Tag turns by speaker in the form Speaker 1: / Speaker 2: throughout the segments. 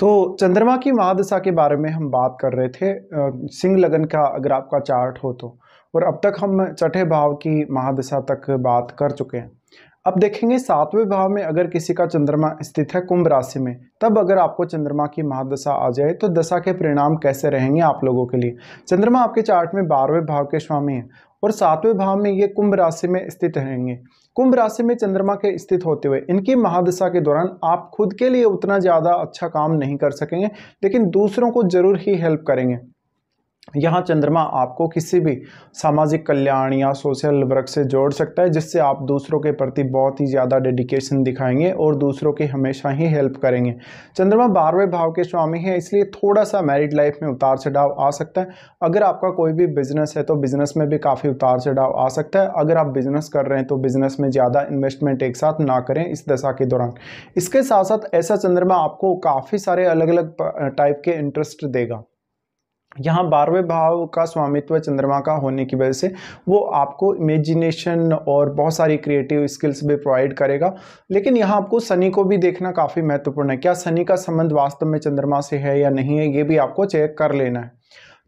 Speaker 1: तो चंद्रमा की महादशा के बारे में हम बात कर रहे थे सिंह लगन का अगर आपका चार्ट हो तो और अब तक हम छठे भाव की महादशा तक बात कर चुके हैं अब देखेंगे सातवें भाव में अगर किसी का चंद्रमा स्थित है कुंभ राशि में तब अगर आपको चंद्रमा की महादशा आ जाए तो दशा के परिणाम कैसे रहेंगे आप लोगों के लिए चंद्रमा आपके चार्ट में बारहवें भाव के स्वामी हैं और सातवें भाव में ये कुंभ राशि में स्थित रहेंगे कुंभ राशि में चंद्रमा के स्थित होते हुए इनकी महादशा के दौरान आप खुद के लिए उतना ज़्यादा अच्छा काम नहीं कर सकेंगे लेकिन दूसरों को जरूर ही हेल्प करेंगे यहाँ चंद्रमा आपको किसी भी सामाजिक कल्याण या सोशल वर्क से जोड़ सकता है जिससे आप दूसरों के प्रति बहुत ही ज़्यादा डेडिकेशन दिखाएंगे और दूसरों की हमेशा ही हेल्प करेंगे चंद्रमा बारहवें भाव के स्वामी हैं इसलिए थोड़ा सा मैरिड लाइफ में उतार चढ़ाव आ सकता है अगर आपका कोई भी बिजनेस है तो बिजनेस में भी काफ़ी उतार चढ़ाव आ सकता है अगर आप बिजनेस कर रहे हैं तो बिजनेस में ज़्यादा इन्वेस्टमेंट एक साथ ना करें इस दशा के दौरान इसके साथ साथ ऐसा चंद्रमा आपको काफ़ी सारे अलग अलग टाइप के इंटरेस्ट देगा यहाँ बारहवें भाव का स्वामित्व चंद्रमा का होने की वजह से वो आपको इमेजिनेशन और बहुत सारी क्रिएटिव स्किल्स भी प्रोवाइड करेगा लेकिन यहाँ आपको शनि को भी देखना काफ़ी महत्वपूर्ण है क्या शनि का संबंध वास्तव में चंद्रमा से है या नहीं है ये भी आपको चेक कर लेना है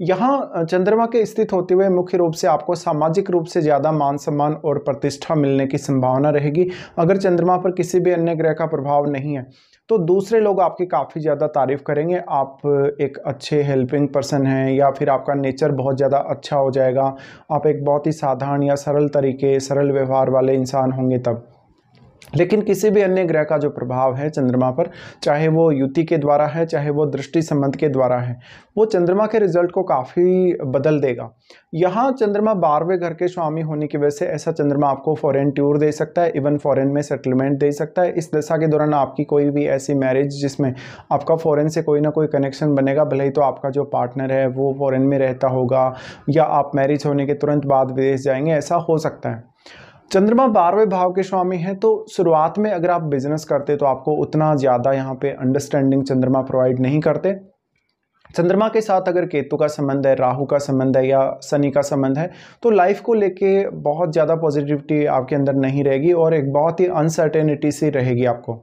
Speaker 1: यहाँ चंद्रमा के स्थित होते हुए मुख्य रूप से आपको सामाजिक रूप से ज़्यादा मान सम्मान और प्रतिष्ठा मिलने की संभावना रहेगी अगर चंद्रमा पर किसी भी अन्य ग्रह का प्रभाव नहीं है तो दूसरे लोग आपकी काफ़ी ज़्यादा तारीफ़ करेंगे आप एक अच्छे हेल्पिंग पर्सन हैं या फिर आपका नेचर बहुत ज़्यादा अच्छा हो जाएगा आप एक बहुत ही साधारण या सरल तरीके सरल व्यवहार वाले इंसान होंगे तब लेकिन किसी भी अन्य ग्रह का जो प्रभाव है चंद्रमा पर चाहे वो युति के द्वारा है चाहे वो दृष्टि संबंध के द्वारा है वो चंद्रमा के रिजल्ट को काफ़ी बदल देगा यहाँ चंद्रमा बारहवें घर के स्वामी होने की वजह से ऐसा चंद्रमा आपको फॉरेन टूर दे सकता है इवन फॉरेन में सेटलमेंट दे सकता है इस दशा के दौरान आपकी कोई भी ऐसी मैरिज जिसमें आपका फॉरेन से कोई ना कोई कनेक्शन बनेगा भले ही तो आपका जो पार्टनर है वो फॉरेन में रहता होगा या आप मैरिज होने के तुरंत बाद विदेश जाएंगे ऐसा हो सकता है चंद्रमा बारहवें भाव के स्वामी हैं तो शुरुआत में अगर आप बिजनेस करते तो आपको उतना ज़्यादा यहाँ पे अंडरस्टैंडिंग चंद्रमा प्रोवाइड नहीं करते चंद्रमा के साथ अगर केतु का संबंध है राहु का संबंध है या शनि का संबंध है तो लाइफ को लेके बहुत ज़्यादा पॉजिटिविटी आपके अंदर नहीं रहेगी और एक बहुत ही अनसर्टेनिटी सी रहेगी आपको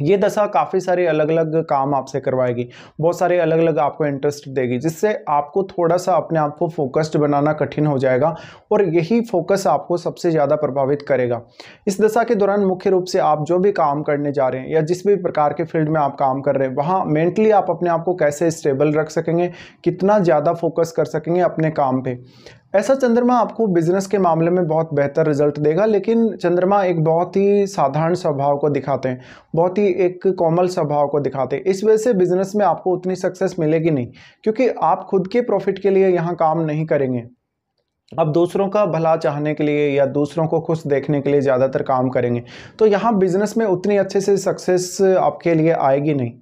Speaker 1: ये दशा काफ़ी सारे अलग अलग काम आपसे करवाएगी बहुत सारे अलग अलग आपको इंटरेस्ट देगी जिससे आपको थोड़ा सा अपने आप को फोकस्ड बनाना कठिन हो जाएगा और यही फोकस आपको सबसे ज़्यादा प्रभावित करेगा इस दशा के दौरान मुख्य रूप से आप जो भी काम करने जा रहे हैं या जिस भी प्रकार के फील्ड में आप काम कर रहे हैं वहाँ मेंटली आप अपने आप को कैसे स्टेबल रख सकेंगे कितना ज़्यादा फोकस कर सकेंगे अपने काम पर ऐसा चंद्रमा आपको बिजनेस के मामले में बहुत बेहतर रिजल्ट देगा लेकिन चंद्रमा एक बहुत ही साधारण स्वभाव को दिखाते हैं बहुत ही एक कोमल स्वभाव को दिखाते हैं इस वजह से बिजनेस में आपको उतनी सक्सेस मिलेगी नहीं क्योंकि आप खुद के प्रॉफिट के लिए यहाँ काम नहीं करेंगे आप दूसरों का भला चाहने के लिए या दूसरों को खुश देखने के लिए ज़्यादातर काम करेंगे तो यहाँ बिजनेस में उतनी अच्छे से सक्सेस आपके लिए आएगी नहीं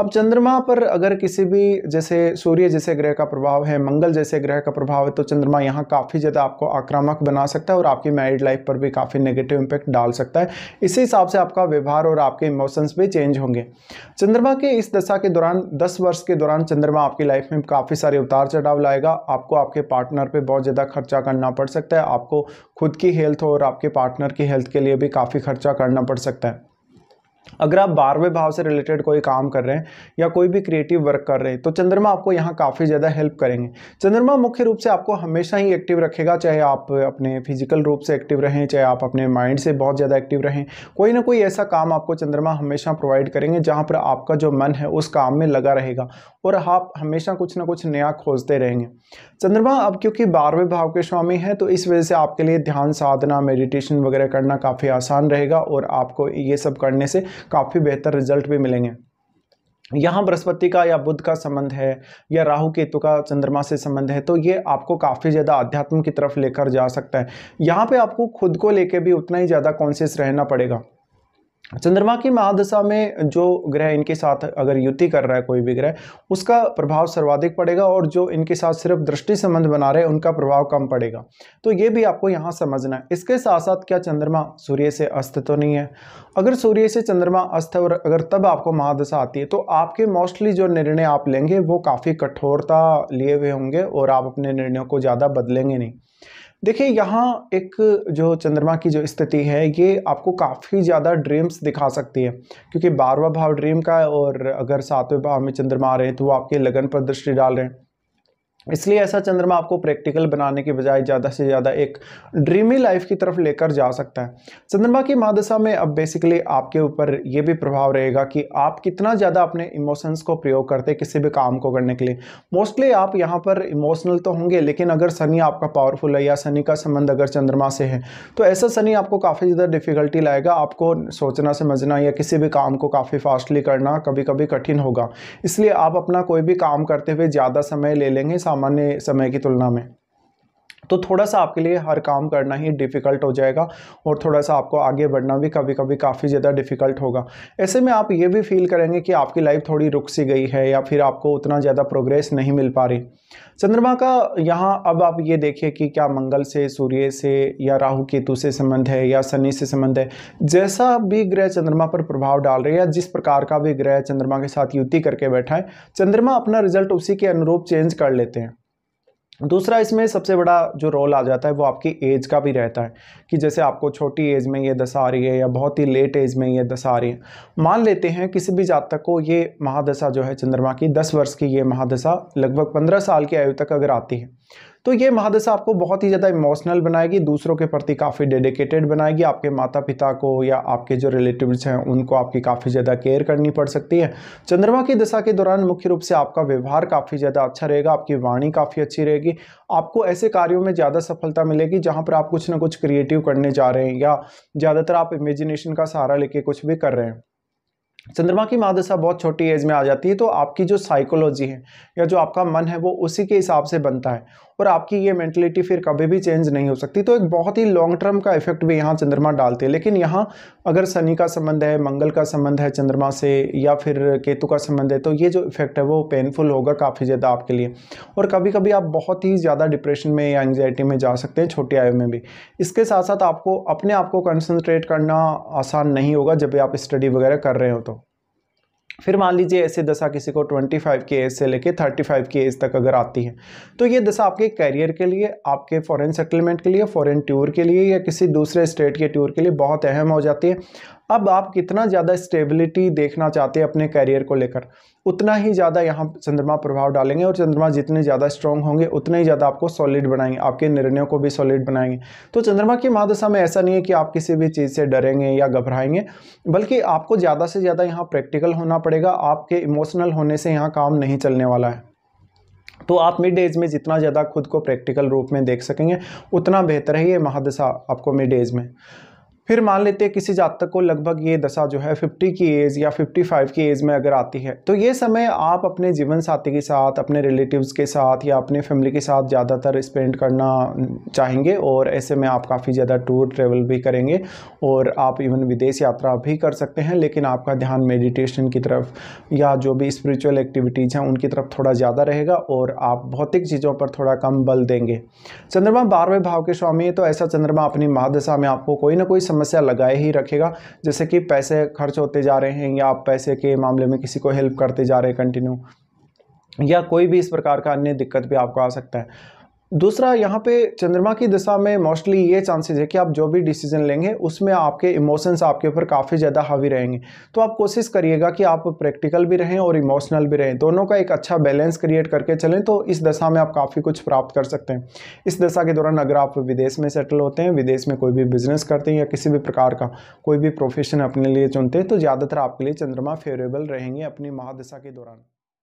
Speaker 1: अब चंद्रमा पर अगर किसी भी जैसे सूर्य जैसे ग्रह का प्रभाव है मंगल जैसे ग्रह का प्रभाव है तो चंद्रमा यहाँ काफ़ी ज़्यादा आपको आक्रामक बना सकता है और आपकी मैरिड लाइफ पर भी काफ़ी नेगेटिव इम्पैक्ट डाल सकता है इसी हिसाब से आपका व्यवहार और आपके इमोशंस भी चेंज होंगे चंद्रमा के इस दशा के दौरान दस वर्ष के दौरान चंद्रमा आपकी लाइफ में काफ़ी सारे उतार चढ़ाव लाएगा आपको आपके पार्टनर पर बहुत ज़्यादा खर्चा करना पड़ सकता है आपको खुद की हेल्थ और आपके पार्टनर की हेल्थ के लिए भी काफ़ी खर्चा करना पड़ सकता है अगर आप बारहवें भाव से रिलेटेड कोई काम कर रहे हैं या कोई भी क्रिएटिव वर्क कर रहे हैं तो चंद्रमा आपको यहाँ काफ़ी ज़्यादा हेल्प करेंगे चंद्रमा मुख्य रूप से आपको हमेशा ही एक्टिव रखेगा चाहे आप अपने फिजिकल रूप से एक्टिव रहें चाहे आप अपने माइंड से बहुत ज़्यादा एक्टिव रहें कोई ना कोई ऐसा काम आपको चंद्रमा हमेशा प्रोवाइड करेंगे जहाँ पर आपका जो मन है उस काम में लगा रहेगा और आप हमेशा कुछ ना कुछ नया खोजते रहेंगे चंद्रमा अब क्योंकि बारहवें भाव के स्वामी हैं तो इस वजह से आपके लिए ध्यान साधना मेडिटेशन वगैरह करना काफ़ी आसान रहेगा और आपको ये सब करने से काफ़ी बेहतर रिजल्ट भी मिलेंगे यहाँ बृहस्पति का या बुद्ध का संबंध है या राहु केतु का चंद्रमा से संबंध है तो ये आपको काफ़ी ज़्यादा आध्यात्म की तरफ लेकर जा सकता है यहाँ पे आपको खुद को लेके भी उतना ही ज़्यादा कॉन्शियस रहना पड़ेगा चंद्रमा की महादशा में जो ग्रह इनके साथ अगर युति कर रहा है कोई भी ग्रह उसका प्रभाव सर्वाधिक पड़ेगा और जो इनके साथ सिर्फ दृष्टि संबंध बना रहे हैं उनका प्रभाव कम पड़ेगा तो ये भी आपको यहाँ समझना है इसके साथ साथ क्या चंद्रमा सूर्य से अस्त तो नहीं है अगर सूर्य से चंद्रमा अस्त और अगर तब आपको महादशा आती है तो आपके मोस्टली जो निर्णय आप लेंगे वो काफ़ी कठोरता लिए हुए होंगे और आप अपने निर्णयों को ज़्यादा बदलेंगे नहीं देखिए यहाँ एक जो चंद्रमा की जो स्थिति है ये आपको काफ़ी ज़्यादा ड्रीम्स दिखा सकती है क्योंकि बारवा भाव ड्रीम का है और अगर सातवें भाव में चंद्रमा आ रहे हैं तो वो आपके लगन पर दृष्टि डाल रहे हैं इसलिए ऐसा चंद्रमा आपको प्रैक्टिकल बनाने के बजाय ज़्यादा से ज़्यादा एक ड्रीमी लाइफ की तरफ लेकर जा सकता है चंद्रमा की मादशा में अब बेसिकली आपके ऊपर ये भी प्रभाव रहेगा कि आप कितना ज़्यादा अपने इमोशंस को प्रयोग करते हैं किसी भी काम को करने के लिए मोस्टली आप यहाँ पर इमोशनल तो होंगे लेकिन अगर शनि आपका पावरफुल है या शनि का संबंध अगर चंद्रमा से है तो ऐसा शनि आपको काफ़ी ज़्यादा डिफिकल्टी लाएगा आपको सोचना समझना या किसी भी काम को काफ़ी फास्टली करना कभी कभी कठिन होगा इसलिए आप अपना कोई भी काम करते हुए ज़्यादा समय ले लेंगे सामान्य समय की तुलना में तो थोड़ा सा आपके लिए हर काम करना ही डिफ़िकल्ट हो जाएगा और थोड़ा सा आपको आगे बढ़ना भी कभी कभी काफ़ी ज़्यादा डिफ़िकल्ट होगा ऐसे में आप ये भी फील करेंगे कि आपकी लाइफ थोड़ी रुक सी गई है या फिर आपको उतना ज़्यादा प्रोग्रेस नहीं मिल पा रही चंद्रमा का यहाँ अब आप ये देखिए कि क्या मंगल से सूर्य से या राहु केतु से संबंध है या शनि से संबंध है जैसा भी ग्रह चंद्रमा पर प्रभाव डाल रहे हैं या जिस प्रकार का भी ग्रह चंद्रमा के साथ युति करके बैठा है चंद्रमा अपना रिजल्ट उसी के अनुरूप चेंज कर लेते हैं दूसरा इसमें सबसे बड़ा जो रोल आ जाता है वो आपकी एज का भी रहता है कि जैसे आपको छोटी एज में ये दशा आ रही है या बहुत ही लेट एज में ये दशा आ रही है मान लेते हैं किसी भी जातक को ये महादशा जो है चंद्रमा की दस वर्ष की ये महादशा लगभग पंद्रह साल की आयु तक अगर आती है तो ये महादशा आपको बहुत ही ज़्यादा इमोशनल बनाएगी दूसरों के प्रति काफ़ी डेडिकेटेड बनाएगी आपके माता पिता को या आपके जो रिलेटिव्स हैं उनको आपकी काफ़ी ज़्यादा केयर करनी पड़ सकती है चंद्रमा की दशा के दौरान मुख्य रूप से आपका व्यवहार काफ़ी ज़्यादा अच्छा रहेगा आपकी वाणी काफ़ी अच्छी रहेगी आपको ऐसे कार्यों में ज़्यादा सफलता मिलेगी जहाँ पर आप कुछ ना कुछ क्रिएटिव करने जा रहे हैं या ज़्यादातर आप इमेजिनेशन का सहारा लेके कुछ भी कर रहे हैं चंद्रमा की महादशा बहुत छोटी एज में आ जाती है तो आपकी जो साइकोलॉजी है या जो आपका मन है वो उसी के हिसाब से बनता है और आपकी ये मैंटलिटी फिर कभी भी चेंज नहीं हो सकती तो एक बहुत ही लॉन्ग टर्म का इफेक्ट भी यहाँ चंद्रमा डालते हैं लेकिन यहाँ अगर शनि का संबंध है मंगल का संबंध है चंद्रमा से या फिर केतु का संबंध है तो ये जो इफेक्ट है वो पेनफुल होगा काफ़ी ज़्यादा आपके लिए और कभी कभी आप बहुत ही ज़्यादा डिप्रेशन में या एंगजाइटी में जा सकते हैं छोटी आयु में भी इसके साथ साथ आपको अपने आप को कंसनट्रेट करना आसान नहीं होगा जब आप स्टडी वगैरह कर रहे हो तो फिर मान लीजिए ऐसे दशा किसी को 25 के एज से लेके 35 के एज तक अगर आती है तो ये दशा आपके कैरियर के लिए आपके फॉरेन सेटलमेंट के लिए फॉरेन टूर के लिए या किसी दूसरे स्टेट के टूर के लिए बहुत अहम हो जाती है अब आप कितना ज़्यादा स्टेबिलिटी देखना चाहते हैं अपने कैरियर को लेकर उतना ही ज़्यादा यहाँ चंद्रमा प्रभाव डालेंगे और चंद्रमा जितने ज़्यादा स्ट्रॉन्ग होंगे उतने ही ज़्यादा आपको सॉलिड बनाएंगे आपके निर्णयों को भी सॉलिड बनाएंगे तो चंद्रमा की महादशा में ऐसा नहीं है कि आप किसी भी चीज़ से डरेंगे या घबराएंगे बल्कि आपको ज़्यादा से ज़्यादा यहाँ प्रैक्टिकल होना पड़ेगा आपके इमोशनल होने से यहाँ काम नहीं चलने वाला है तो आप मिड एज में जितना ज़्यादा खुद को प्रैक्टिकल रूप में देख सकेंगे उतना बेहतर है ये महादशा आपको मिड एज में फिर मान लेते हैं किसी जातक को लगभग ये दशा जो है 50 की एज या 55 की एज में अगर आती है तो ये समय आप अपने जीवन साथी के साथ अपने रिलेटिव्स के साथ या अपने फैमिली के साथ ज़्यादातर स्पेंड करना चाहेंगे और ऐसे में आप काफ़ी ज़्यादा टूर ट्रेवल भी करेंगे और आप इवन विदेश यात्रा भी कर सकते हैं लेकिन आपका ध्यान मेडिटेशन की तरफ या जो भी स्परिचुअल एक्टिविटीज़ हैं उनकी तरफ थोड़ा ज़्यादा रहेगा और आप भौतिक चीज़ों पर थोड़ा कम बल देंगे चंद्रमा बारहवें भाव के स्वामी है तो ऐसा चंद्रमा अपनी महादशा में आपको कोई ना कोई समस्या लगाए ही रखेगा जैसे कि पैसे खर्च होते जा रहे हैं या आप पैसे के मामले में किसी को हेल्प करते जा रहे हैं कंटिन्यू या कोई भी इस प्रकार का अन्य दिक्कत भी आपको आ सकता है दूसरा यहाँ पे चंद्रमा की दिशा में मोस्टली ये चांसेस है कि आप जो भी डिसीजन लेंगे उसमें आपके इमोशंस आपके ऊपर काफ़ी ज़्यादा हावी रहेंगे तो आप कोशिश करिएगा कि आप प्रैक्टिकल भी रहें और इमोशनल भी रहें दोनों का एक अच्छा बैलेंस क्रिएट करके चलें तो इस दशा में आप काफ़ी कुछ प्राप्त कर सकते हैं इस दशा के दौरान अगर आप विदेश में सेटल होते हैं विदेश में कोई भी बिजनेस करते हैं या किसी भी प्रकार का कोई भी प्रोफेशन अपने लिए चुनते हैं तो ज़्यादातर आपके लिए चंद्रमा फेवरेबल रहेंगे अपनी महादशा के दौरान